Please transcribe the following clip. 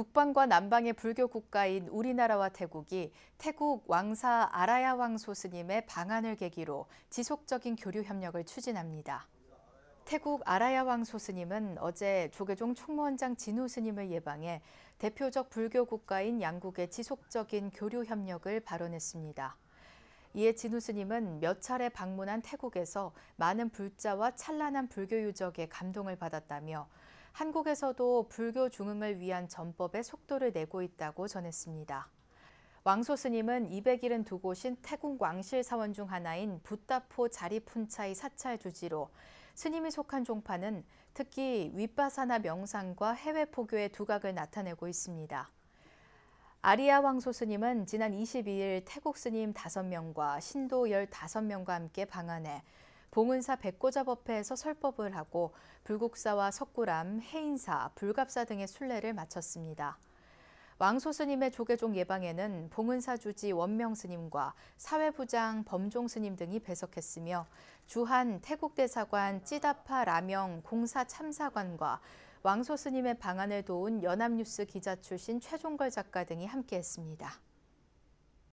북방과 남방의 불교 국가인 우리나라와 태국이 태국 왕사 아라야 왕소 스님의 방안을 계기로 지속적인 교류 협력을 추진합니다. 태국 아라야 왕소 스님은 어제 조계종 총무원장 진우 스님을 예방해 대표적 불교 국가인 양국의 지속적인 교류 협력을 발언했습니다. 이에 진우 스님은 몇 차례 방문한 태국에서 많은 불자와 찬란한 불교 유적에 감동을 받았다며 한국에서도 불교 중흥을 위한 전법의 속도를 내고 있다고 전했습니다. 왕소 스님은 272곳인 태국 왕실 사원 중 하나인 부따포 자리푼차이 사찰 주지로 스님이 속한 종파는 특히 윗바사나 명상과 해외 포교의 두각을 나타내고 있습니다. 아리아 왕소 스님은 지난 22일 태국 스님 5명과 신도 15명과 함께 방한해 봉은사 백고자법회에서 설법을 하고 불국사와 석굴암, 해인사, 불갑사 등의 순례를 마쳤습니다. 왕소스님의 조계종 예방에는 봉은사 주지 원명스님과 사회부장 범종스님 등이 배석했으며 주한 태국대사관 찌다파 라명 공사 참사관과 왕소스님의 방안을 도운 연합뉴스 기자 출신 최종걸 작가 등이 함께했습니다.